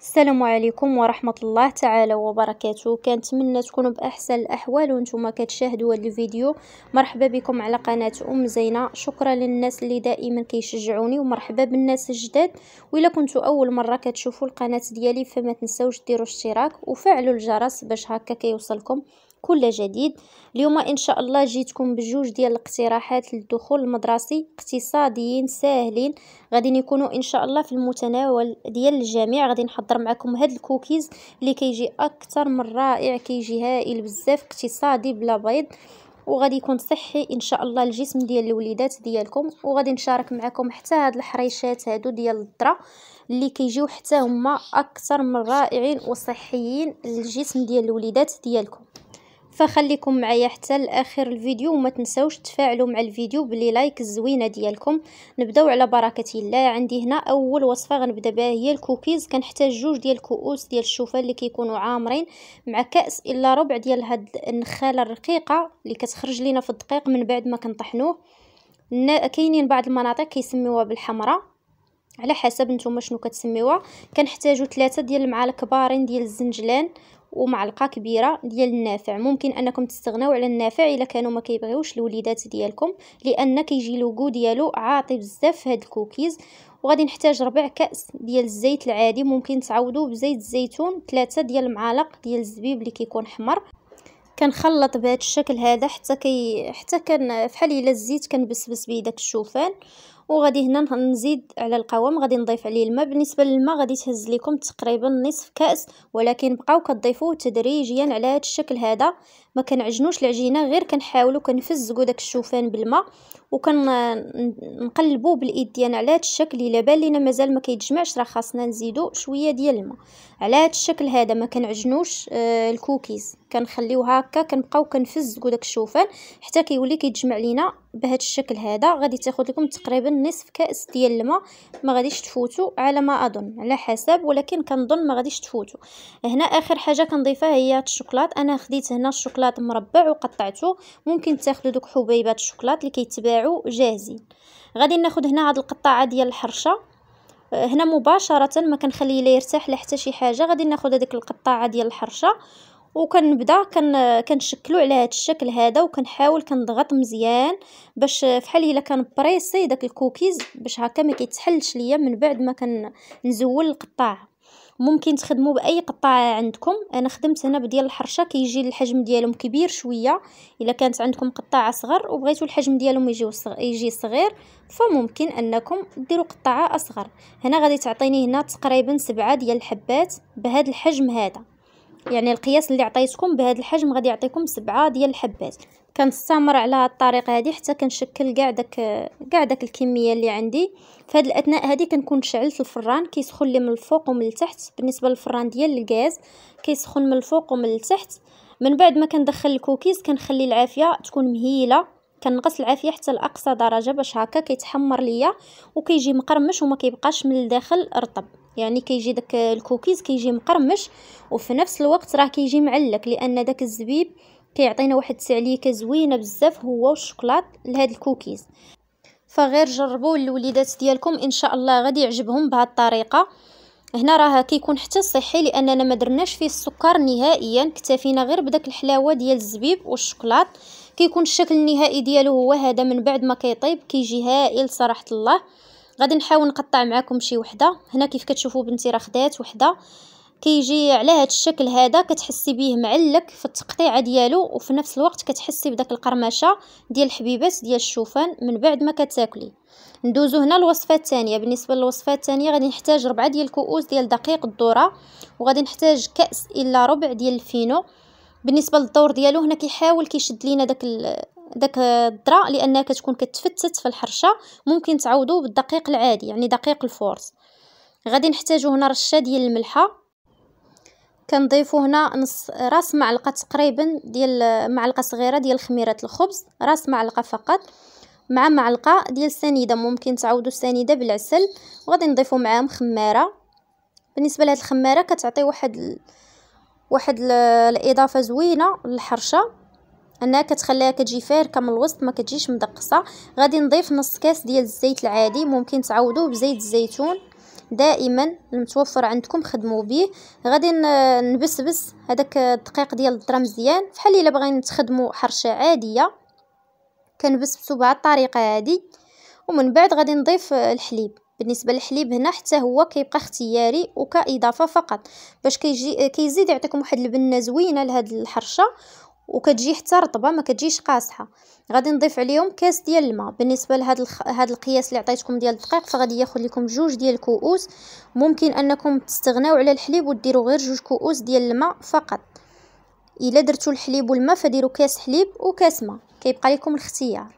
السلام عليكم ورحمة الله تعالى وبركاته كنتمنى تكونوا بأحسن الأحوال وانتم كتشاهدوا هذا الفيديو مرحبا بكم على قناة أم زينة شكرا للناس اللي دائما كيشجعوني ومرحبا بالناس الجداد وإلا كنتوا أول مرة كتشوفوا القناة ديالي فما تنسوش ديروا اشتراك وفعلوا الجرس باش هكا كيوصلكم كل جديد اليوم ان شاء الله جيتكم بجوج ديال الاقتراحات للدخول المدرسي اقتصاديين ساهلين غادي يكونوا ان شاء الله في المتناول ديال الجميع غادي نحضر معكم هاد الكوكيز اللي كيجي اكثر من رائع كيجي هائل بزاف اقتصادي بلا بيض وغادي يكون صحي ان شاء الله الجسم ديال الوليدات ديالكم وغادي نشارك معكم حتى هاد الحريشات هادو ديال الذره اللي كيجيو حتى هما اكثر من رائعين وصحيين للجسم ديال الوليدات ديالكم فخليكم معايا حتى لاخر الفيديو وما تنساوش تفاعلوا مع الفيديو باللي لايك الزوينه ديالكم نبداو على بركه الله عندي هنا اول وصفه غنبدا بها هي الكوكيز كنحتاج جوج ديال الكؤوس ديال الشوفان اللي كيكونوا عامرين مع كاس الا ربع ديال هاد النخاله الرقيقه اللي كتخرج لينا في الدقيق من بعد ما كنطحنوه كاينين بعض المناطق كيسميوها بالحمراء على حسب نتوما شنو كتسميوها كنحتاجو ثلاثة ديال المعالق كبارين ديال الزنجلان ومعلقه كبيره ديال النافع ممكن انكم تستغناو على النافع الا كانوا ما كيبغيوش الوليدات ديالكم لان كيجي لوغو ديالو عاطي بزاف في هاد الكوكيز وغادي نحتاج ربع كاس ديال الزيت العادي ممكن تعوضوا بزيت الزيتون ثلاثة ديال المعالق ديال الزبيب اللي كيكون حمر كنخلط بهذا الشكل هذا حتى كي حتى كان فحال الا الزيت كنبسبس به داك الشوفان وغادي هنا نزيد على القوام غادي نضيف عليه الماء بالنسبه للماء غادي تهز لكم تقريبا نصف كاس ولكن بقاو كتضيفوه تدريجيا على هذا الشكل هذا ما كنعجنوش العجينه غير كنحاولوا كنفزقوا داك الشوفان بالماء وكنقلبوا بالايد ديالنا على هذا الشكل الا بان لينا مازال ما كيتجمعش راه خاصنا نزيدو شويه ديال الماء على هذا الشكل هذا ما كنعجنوش آه، الكوكيز كنخليوه هكا كنبقاو كنفزقوا داك الشوفان حتى كيولي كيتجمع لينا بهذا الشكل هذا غادي تاخذ لكم تقريبا نصف كاس ديال الماء ما غاديش تفوتوا على ما اظن على حسب ولكن كنظن ما غاديش تفوتوا هنا اخر حاجه كنضيفها هي الشوكولات انا خديت هنا الشوكولات مربع وقطعته ممكن تاخذوا دوك حبيبات الشوكولات اللي كيتباعوا جاهزين غادي ناخذ هنا هاد القطاعه ديال الحرشه هنا مباشره ما كنخلي لا يرتاح لا حتى شي حاجه غادي ناخذ هذيك القطاعه ديال الحرشه وكنبدا كن كنشكلو على هذا الشكل هذا وكنحاول كنضغط مزيان باش فحال الا كان بريسي داك الكوكيز باش هكا ما كيتحلش ليا من بعد ما كنزول القطاع ممكن تخدموا باي قطاعه عندكم انا خدمت هنا بديال الحرشه كيجي الحجم ديالهم كبير شويه الا كانت عندكم قطاعه صغر وبغيتوا الحجم ديالهم يجي يجي صغير فممكن انكم ديروا قطاعه اصغر هنا غادي تعطيني هنا تقريبا سبعة ديال الحبات بهذا الحجم هذا يعني القياس اللي عطيتكم بهذا الحجم غادي يعطيكم سبعة ديال الحبات كنستمر على هاد الطريقه هذه حتى كنشكل كاع داك كاع داك الكميه اللي عندي في هاد الاثناء هذه كنكون شعلت الفران كيسخن لي من الفوق ومن التحت بالنسبه للفران ديال الغاز كيسخن من الفوق ومن التحت من بعد ما كندخل الكوكيز كنخلي العافيه تكون مهيله كنقص العافيه حتى لاقصى درجه باش هكا كيتحمر ليا وكيجي مقرمش وما كيبقاش من الداخل رطب يعني كيجي داك الكوكيز كيجي مقرمش وفي نفس الوقت راه كيجي معلك لان داك الزبيب كيعطينا واحد التعليكه زوينه بزاف هو والشوكولات لهاد الكوكيز فغير جربوه للوليدات ديالكم ان شاء الله غادي يعجبهم بهاد الطريقه هنا راه كيكون حتى صحي لاننا ما درناش فيه السكر نهائيا اكتفينا غير بداك الحلاوه ديال الزبيب والشوكولات كيكون الشكل النهائي ديالو هو هذا من بعد ما كيطيب كيجي هائل صراحه الله غادي نحاول نقطع معكم شي وحده هنا كيف كتشوفوا بنتي راه خدات وحده كيجي على هذا الشكل هذا كتحسي بيه معلك في التقطيعه ديالو وفي نفس الوقت كتحسي بداك القرمشه ديال الحبيبات ديال الشوفان من بعد ما كتاكلي ندوزو هنا الوصفه الثانيه بالنسبه للوصفه الثانيه غادي نحتاج ربعة ديال الكؤوس ديال دقيق الذره وغادي نحتاج كاس الا ربع ديال الفينو بالنسبه للدور ديالو هنا كيحاول كيشد لينا داك داك الذره لانها كتكون كتفتت في الحرشه ممكن تعوضو بالدقيق العادي يعني دقيق الفورس غادي نحتاجو هنا رشه ديال الملحه كنضيفو هنا نص راس معلقه تقريبا ديال معلقه صغيره ديال خميره الخبز راس معلقه فقط مع معلقه ديال السنيده ممكن تعوضو السنيده بالعسل وغادي نضيفو معاهم خماره بالنسبه لهاد الخماره كتعطي واحد ال... واحد ال... الاضافه زوينه للحرشه انها كتخليها كتجي فاركه من الوسط ما كتجيش مدقصه غادي نضيف نص كاس ديال الزيت العادي ممكن تعوضوه بزيت الزيتون دائما المتوفر عندكم خدموا به غادي نبسبس هذاك الدقيق ديال الذره مزيان فحال الا بغينا نستخدموا حرشه عاديه كنبسبسو بهذه الطريقه هذه ومن بعد غادي نضيف الحليب بالنسبه للحليب هنا حتى هو كيبقى اختياري وكاضافه فقط باش كيجي كيزيد يعطيكم واحد البنه زوينه لهاد الحرشه وكتجي حتى رطبه ما كتجيش قاصحه غادي نضيف عليهم كاس ديال الماء بالنسبه لهذا الخ... هذا القياس اللي عطيتكم ديال الدقيق فغادي ياخذ لكم جوج ديال الكؤوس ممكن انكم تستغناو على الحليب وديروا غير جوج كؤوس ديال الماء فقط الا درتو الحليب والماء فديروا كاس حليب وكاس ماء كيبقى لكم الاختيار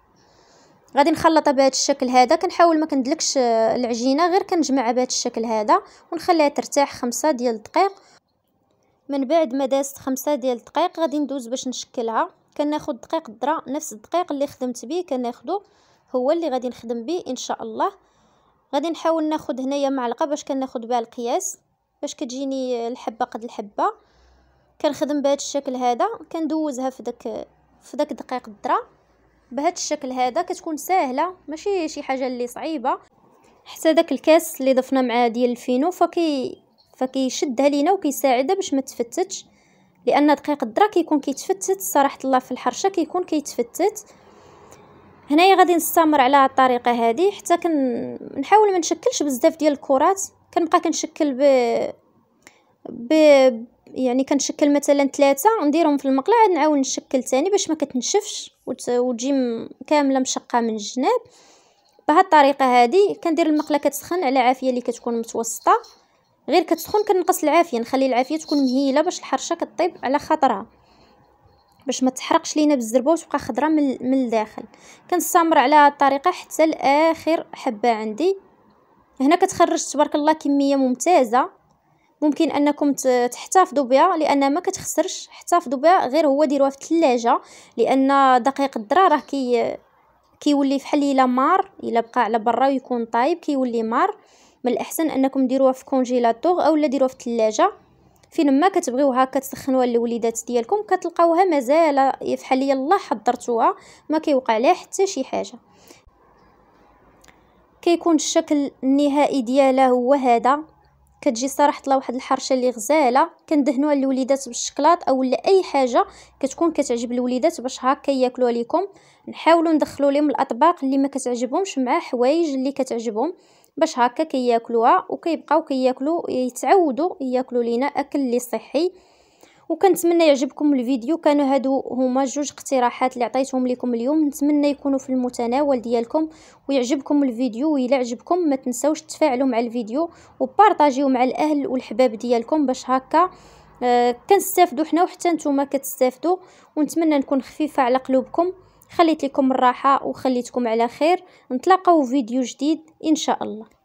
غادي نخلطها بهذا الشكل هذا كنحاول ما كندلكش آه، العجينه غير كنجمعها بهذا الشكل هذا ونخليها ترتاح خمسة ديال الدقيق من بعد ما دازت خمسة ديال الدقائق غادي ندوز باش نشكلها كناخد دقيق الذره نفس الدقيق اللي خدمت به كناخدو هو اللي غادي نخدم به ان شاء الله غادي نحاول ناخد هنايا معلقه باش كناخد بها القياس باش كتجيني الحبه قد الحبه كنخدم بهذا الشكل هذا كندوزها في داك في داك دقيق الذره بهذا الشكل هذا كتكون ساهله ماشي شي حاجه اللي صعيبه حتى داك الكاس اللي ضفنا معاه ديال الفينو فكي فكيشدها لينا وكيساعدها باش ما تفتتش لان دقيق الذره كيكون كيتفتت صراحه الله في الحرشه كيكون كيتفتت هنايا غادي نستمر على الطريقه هذه حتى كنحاول ما نشكلش بزاف ديال الكرات كنبقى كنشكل ب ب يعني كنشكل مثلا ثلاثه نديرهم في المقله نعاود نشكل تاني باش ما كتنشفش وتجي كامله مشقه من الجناب بهاد الطريقه هذه كندير المقله كتسخن على عافيه اللي كتكون متوسطه غير كتسخن كنقص العافيه نخلي العافيه تكون مهيله باش الحرشه كطيب على خاطرها باش ما تحرقش لينا بالزربه وتبقى خضره من, من الداخل كنستمر على هذه الطريقه حتى لاخر حبه عندي هنا كتخرج تبارك الله كميه ممتازه ممكن انكم تحتفظوا بها لان ما كتخسرش احتفظوا بها غير هو ديروها في الثلاجه لان دقيق الذره راه كي كيولي فحال الا مار الا بقى على برا ويكون طايب كيولي مار من الاحسن انكم ديروها في كونجيلاتور اولا ديروها في الثلاجه فين ما هكا تسخنوها للوليدات ديالكم كتلقاوها مازال فحال يلا حضرتوها ما كيوقع لها حتى شي حاجه كيكون الشكل النهائي ديالها هو هذا كتجي صراحه الله واحد الحرشه اللي غزاله كندهنوها للوليدات بالشكلاط اولا اي حاجه كتكون كتعجب الوليدات باش هكا ياكلوها ليكم نحاولوا ندخلوا لهم الاطباق اللي ما كتعجبهمش مع حوايج اللي كتعجبهم باش هكا كياكلوها وكيبقاو كياكلوا يتعودوا ياكلوا لينا اكل اللي صحي وكنتمنى يعجبكم الفيديو كانوا هادو هما جوج اقتراحات اللي عطيتهم لكم اليوم نتمنى يكونوا في المتناول ديالكم ويعجبكم الفيديو ويلا عجبكم ما تنسوش تفاعلوا مع الفيديو وبارطاجيو مع الاهل والحباب ديالكم باش هكا آه كنستافدوا حنا وحتى نتوما كتستافدوا ونتمنى نكون خفيفه على قلوبكم خليت لكم الراحه وخليتكم على خير نتلاقاو فيديو جديد ان شاء الله